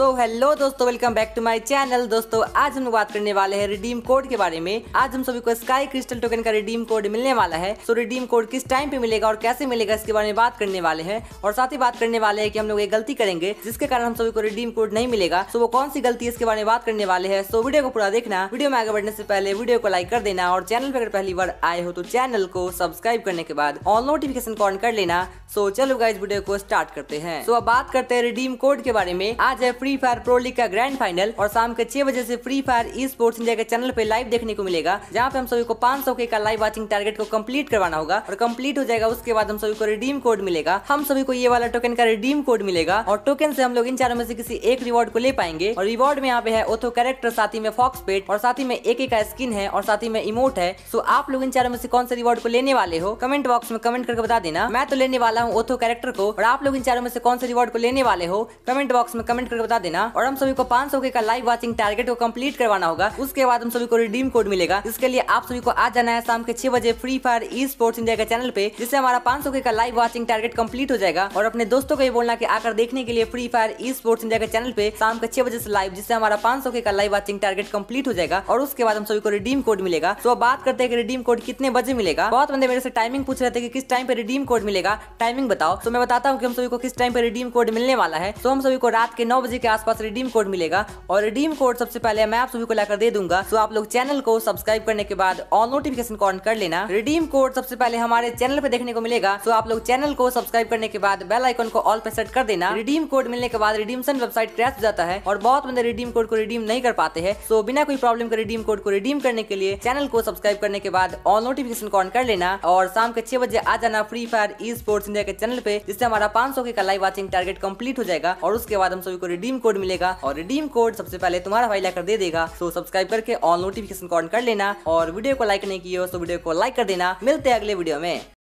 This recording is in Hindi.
सो हेलो दोस्तों welcome back to my channel दोस्तों आज हम बात करने वाले हैं रिडीम कोड के बारे में आज हम सभी को स्काई क्रिस्टल टोकन का रिडीम कोड मिलने वाला है सो रिडीम कोड किस टाइम पे मिलेगा और कैसे मिलेगा इसके बारे में बात करने वाले हैं और साथ ही बात करने वाले हैं कि हम लोग एक गलती करेंगे जिसके कारण हम सभी को रिडीम कोड नहीं मिलेगा सो वो कौन सी गलती है इसके बारे में बात करने वाले है सो वीडियो को पूरा देखना वीडियो में आगे बढ़ने से पहले वीडियो को लाइक कर देना और चैनल पर अगर पहली बार आए हो तो चैनल को सब्सक्राइब करने के बाद ऑल नोटिफिकेशन ऑन कर लेना सो चलो इस वीडियो को स्टार्ट करते हैं सो अब बात करते हैं रिडीम कोड के बारे में आज है फ्री फायर प्रो लीग का ग्रैंड फाइनल और शाम के छह बजे से free fire E sports India के चैनल पे लाइव देखने को मिलेगा जहाँ पे हम सभी को पांच सौ के का लाइव वाचिंग टारगेट को कम्प्लीट करवाना होगा और कम्प्लीट हो जाएगा उसके बाद हम सभी को रिडीम कोड मिलेगा हम सभी को ये वाला टोकन का रिडीम कोड मिलेगा और टोकन से हम लोग इन चारों में से किसी एक रिवॉर्ड को ले पाएंगे और रिवॉर्ड में यहाँ पे है ओथो कैरेक्टर साथ ही में फॉक्स पेट और साथ ही में एक एक का स्किन है और साथ ही में इमोट है सो आप लोग इन चारों में से कौन से रिवॉर्ड को लेने वाले हो कमेंट बॉक्स में कमेंट करके बता देना मैं तो लेने वाला हूँ ओथो कैरेक्टर को और आप लोग इन चारों में से कौन से रिवॉर्ड को लेने वाले हो कमेंट बॉक्स में कमेंट करके बता देना और हम सभी को पांच सौ का लाइव वॉचिंग टारगेट को कम्प्लीट करवाना होगा उसके बाद हम सभी को रिडीम कोड मिलेगा इसके लिए आप सभी को आज जाना है शाम के छह बजे free fire E sports India के चैनल पे जिससे हमारा पांच सौ का लाइव वॉचिंग टारगेट कम्प्लीट हो जाएगा और अपने दोस्तों को ये बोलना की आकर देखने के लिए free fire E sports India के चैनल पे शाम के छह बजे से लाइव जिससे हमारा पांच सौ का लाइव वॉचिंग टारगेट कम्प्लीट हो जाएगा और उसके बाद हम सभी को रिडीम कोड मिलेगा तो बात करते हैं रिडीम कोड कितने बजे मिलेगा बहुत बंदे मेरे से टाइमिंग पूछ रहे थे कि किस टाइम पे रिडीम कोड मिलेगा टाइमिंग बताओ तो मैं बताता हूँ कि हम सभी को किस टाइम पे रिडीम कोड मिलने वाला है तो हम सभी को रात के नौ बजे के आसपास रिडीम कोड मिलेगा और रिडीम कोड सबसे पहले मैं आप सभी को लाकर दे दूंगा तो आप लोग चैनल को सब्सक्राइब करने के बाद ऑल नोटिफिकेशन को ऑन कर लेना रिडीम कोड सबसे पहले हमारे चैनल पे देखने को मिलेगा तो आप लोग चैनल को सब्सक्राइब करने के बाद बेल आइकन को ऑल पे सेट कर देना रिडीम कोड मिलने के बाद रिडीमशन वेबसाइट क्रैश हो जाता है और बहुत बंदे रिडीम कोड को रिडीम नहीं कर पाते हैं तो बिना कोई प्रॉब्लम के रिडीम कोड को रिडीम करने के लिए चैनल को सब्सक्राइब करने के बाद ऑल नोटिफिकेशन को ऑन कर लेना और शाम के छह बजे आ जाना free fire E sports India के चैनल पे जिससे हमारा पांच सौ का लाइव वाचिंग टारगेट कम्प्लीट हो जाएगा और उसके बाद हम सभी को रिडीम रिडीम कोड मिलेगा और रिडीम कोड सबसे पहले तुम्हारा भाई लाकर दे देगा तो सब्सक्राइब करके ऑल नोटिफिकेशन ऑन कर लेना और वीडियो को लाइक नहीं किया तो वीडियो को लाइक कर देना मिलते हैं अगले वीडियो में